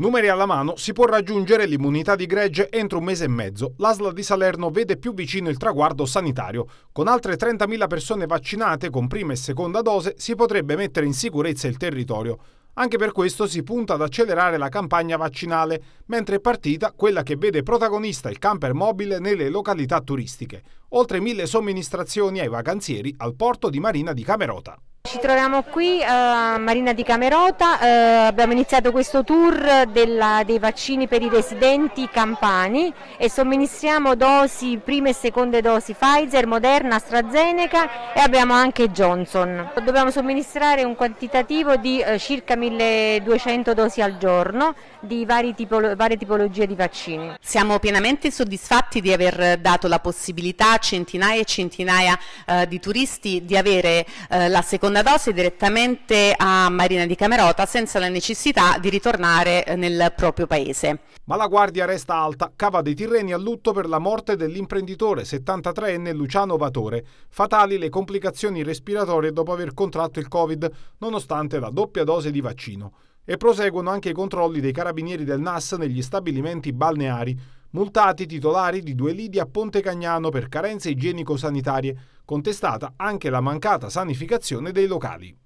Numeri alla mano, si può raggiungere l'immunità di gregge entro un mese e mezzo. L'ASLA di Salerno vede più vicino il traguardo sanitario. Con altre 30.000 persone vaccinate con prima e seconda dose si potrebbe mettere in sicurezza il territorio. Anche per questo si punta ad accelerare la campagna vaccinale, mentre è partita quella che vede protagonista il camper mobile nelle località turistiche. Oltre mille somministrazioni ai vacanzieri al porto di Marina di Camerota. Ci troviamo qui a eh, Marina di Camerota, eh, abbiamo iniziato questo tour della, dei vaccini per i residenti campani e somministriamo dosi, prime e seconde dosi Pfizer, Moderna, AstraZeneca e abbiamo anche Johnson. Dobbiamo somministrare un quantitativo di eh, circa 1200 dosi al giorno di tipolo varie tipologie di vaccini. Siamo pienamente soddisfatti di aver dato la possibilità a centinaia e centinaia di turisti di avere la seconda seconda dose direttamente a Marina di Camerota senza la necessità di ritornare eh, nel proprio paese. Ma la guardia resta alta, Cava dei Tirreni a lutto per la morte dell'imprenditore 73enne Luciano Vatore, fatali le complicazioni respiratorie dopo aver contratto il Covid nonostante la doppia dose di vaccino. E proseguono anche i controlli dei carabinieri del NAS negli stabilimenti balneari multati i titolari di due lidi a Ponte Cagnano per carenze igienico-sanitarie, contestata anche la mancata sanificazione dei locali.